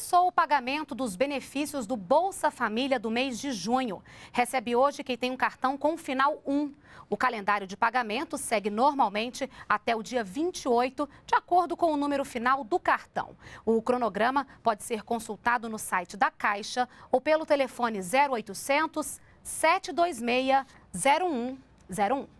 Começou o pagamento dos benefícios do Bolsa Família do mês de junho. Recebe hoje quem tem um cartão com final 1. O calendário de pagamento segue normalmente até o dia 28, de acordo com o número final do cartão. O cronograma pode ser consultado no site da Caixa ou pelo telefone 0800 726 0101.